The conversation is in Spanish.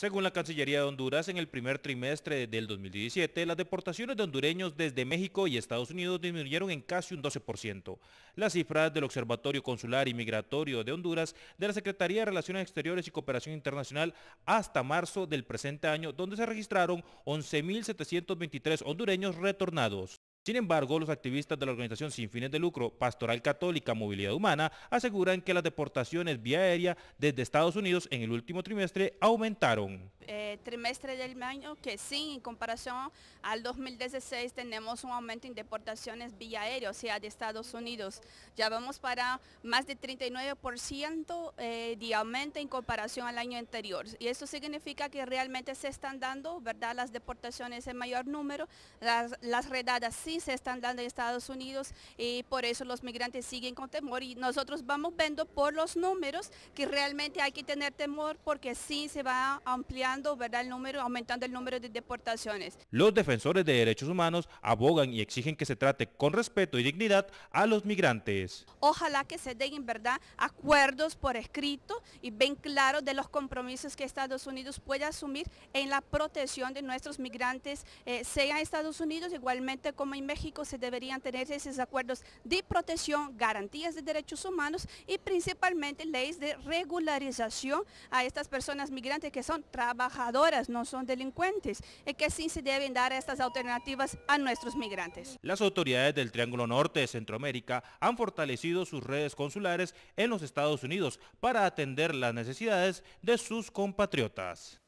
Según la Cancillería de Honduras, en el primer trimestre del 2017, las deportaciones de hondureños desde México y Estados Unidos disminuyeron en casi un 12%. Las cifras del Observatorio Consular y Migratorio de Honduras de la Secretaría de Relaciones Exteriores y Cooperación Internacional hasta marzo del presente año, donde se registraron 11.723 hondureños retornados. Sin embargo, los activistas de la organización sin fines de lucro Pastoral Católica Movilidad Humana aseguran que las deportaciones vía aérea desde Estados Unidos en el último trimestre aumentaron. Eh, trimestre del año, que sí, en comparación al 2016 tenemos un aumento en deportaciones vía aérea, o sea, de Estados Unidos. Ya vamos para más de 39% eh, de aumento en comparación al año anterior. Y eso significa que realmente se están dando, ¿verdad? Las deportaciones en mayor número, las, redadas sí se están dando en Estados Unidos y por eso los migrantes siguen con temor y nosotros vamos viendo por los números que realmente hay que tener temor porque sí se va ampliando aumentando el número, de deportaciones. Los defensores de derechos humanos abogan y exigen que se trate con respeto y dignidad a los migrantes. Ojalá que se den verdad acuerdos por escrito y bien claros de los compromisos que Estados Unidos puede asumir en la protección de nuestros migrantes, eh, sea Estados Unidos, igualmente como en México se deberían tener esos acuerdos de protección, garantías de derechos humanos y principalmente leyes de regularización a estas personas migrantes que son trabajadores no son delincuentes, y que sí se deben dar estas alternativas a nuestros migrantes. Las autoridades del Triángulo Norte de Centroamérica han fortalecido sus redes consulares en los Estados Unidos para atender las necesidades de sus compatriotas.